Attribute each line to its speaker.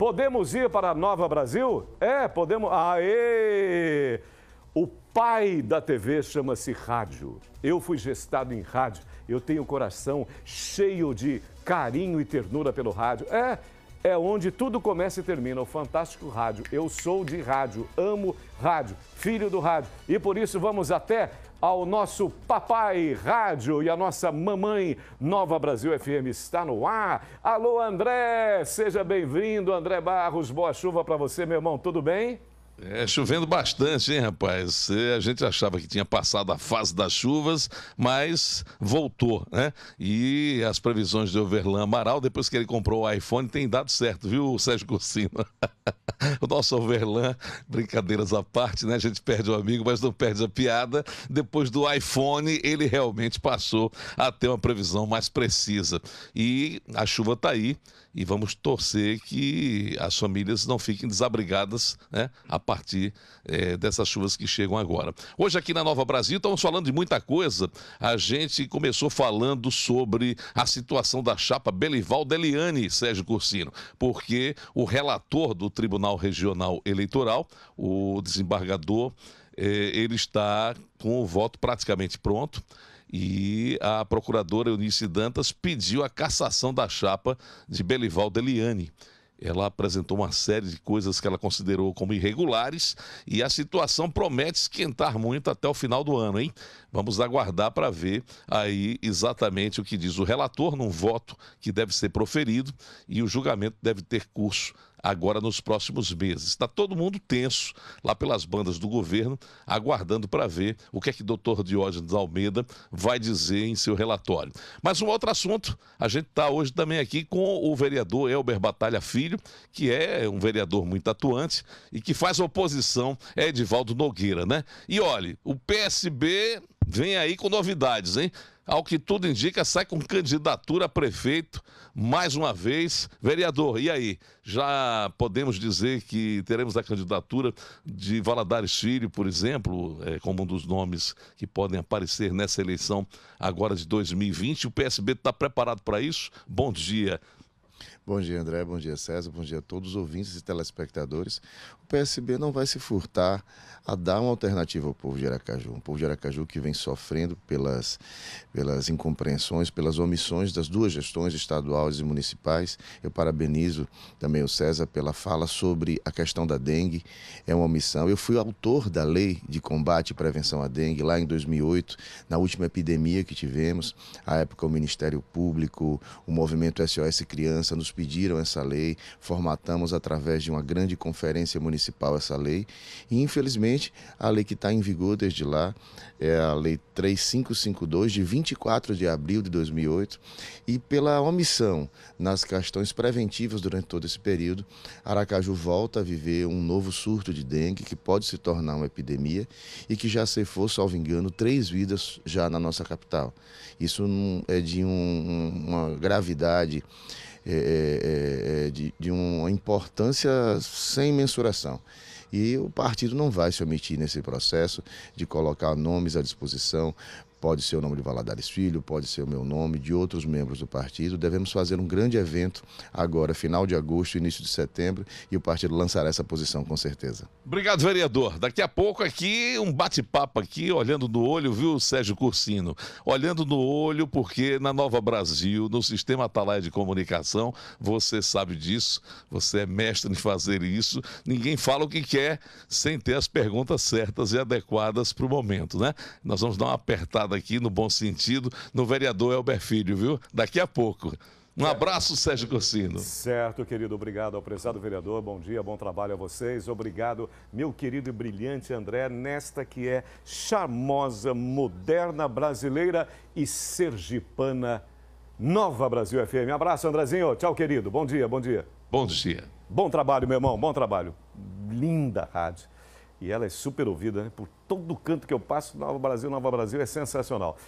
Speaker 1: Podemos ir para Nova Brasil? É, podemos. Aê! O pai da TV chama-se rádio. Eu fui gestado em rádio. Eu tenho o coração cheio de carinho e ternura pelo rádio. É, é onde tudo começa e termina. O Fantástico Rádio. Eu sou de rádio, amo rádio, filho do rádio. E por isso vamos até ao nosso papai rádio e a nossa mamãe Nova Brasil FM está no ar. Alô André, seja bem-vindo André Barros, boa chuva para você, meu irmão, tudo bem?
Speaker 2: É chovendo bastante, hein, rapaz? É, a gente achava que tinha passado a fase das chuvas, mas voltou, né? E as previsões de Overlan Amaral, depois que ele comprou o iPhone, tem dado certo, viu, Sérgio Cursino? o nosso Overlan, brincadeiras à parte, né? A gente perde o amigo, mas não perde a piada. Depois do iPhone, ele realmente passou a ter uma previsão mais precisa. E a chuva está aí e vamos torcer que as famílias não fiquem desabrigadas, né? A partir é, dessas chuvas que chegam agora. Hoje aqui na Nova Brasil estamos falando de muita coisa. A gente começou falando sobre a situação da chapa Belival Deliane, Sérgio Cursino, porque o relator do Tribunal Regional Eleitoral, o desembargador, é, ele está com o voto praticamente pronto e a procuradora Eunice Dantas pediu a cassação da chapa de Belival Deliane. Ela apresentou uma série de coisas que ela considerou como irregulares e a situação promete esquentar muito até o final do ano, hein? Vamos aguardar para ver aí exatamente o que diz o relator num voto que deve ser proferido e o julgamento deve ter curso agora nos próximos meses. Está todo mundo tenso lá pelas bandas do governo, aguardando para ver o que é que o doutor Diógenes Almeida vai dizer em seu relatório. Mas um outro assunto, a gente está hoje também aqui com o vereador Elber Batalha Filho, que é um vereador muito atuante e que faz oposição a Edivaldo Nogueira, né? E olhe, o PSB vem aí com novidades, hein? ao que tudo indica, sai com candidatura a prefeito mais uma vez. Vereador, e aí? Já podemos dizer que teremos a candidatura de Valadares Filho, por exemplo, é, como um dos nomes que podem aparecer nessa eleição agora de 2020. O PSB está preparado para isso? Bom dia. Bom dia, André. Bom dia, César. Bom dia
Speaker 3: a todos os ouvintes e telespectadores. O PSB não vai se furtar a dar uma alternativa ao povo de Aracaju. Um povo de Aracaju que vem sofrendo pelas, pelas incompreensões, pelas omissões das duas gestões, estaduais e municipais. Eu parabenizo também o César pela fala sobre a questão da dengue. É uma omissão. Eu fui autor da lei de combate e prevenção à dengue lá em 2008, na última epidemia que tivemos. À época, o Ministério Público, o movimento SOS Criança nos pediram essa lei, formatamos através de uma grande conferência municipal essa lei. E, infelizmente, a lei que está em vigor desde lá é a Lei 3552, de 24 de abril de 2008. E pela omissão nas questões preventivas durante todo esse período, Aracaju volta a viver um novo surto de dengue que pode se tornar uma epidemia e que já se for, salvo engano, três vidas já na nossa capital. Isso é de um, uma gravidade é é, é, é, de, de uma importância sem mensuração. E o partido não vai se omitir nesse processo de colocar nomes à disposição Pode ser o nome de Valadares Filho, pode ser o meu nome, de outros membros do partido. Devemos fazer um grande evento agora, final de agosto, início de setembro, e o partido lançará essa posição com certeza.
Speaker 2: Obrigado, vereador. Daqui a pouco aqui, um bate-papo aqui, olhando no olho, viu, Sérgio Cursino? Olhando no olho, porque na Nova Brasil, no sistema Atalaia de Comunicação, você sabe disso, você é mestre em fazer isso, ninguém fala o que quer sem ter as perguntas certas e adequadas para o momento, né? Nós vamos dar uma apertada aqui, no bom sentido, no vereador Elber Filho, viu? Daqui a pouco. Um abraço, Sérgio Cossino.
Speaker 1: Certo, querido. Obrigado ao prezado vereador. Bom dia, bom trabalho a vocês. Obrigado, meu querido e brilhante André, nesta que é charmosa, moderna, brasileira e sergipana, Nova Brasil FM. Abraço, Andrezinho. Tchau, querido. Bom dia, bom dia. Bom dia. Bom trabalho, meu irmão. Bom trabalho. Linda rádio. E ela é super ouvida, né? Por todo canto que eu passo, Nova Brasil, Nova Brasil é sensacional.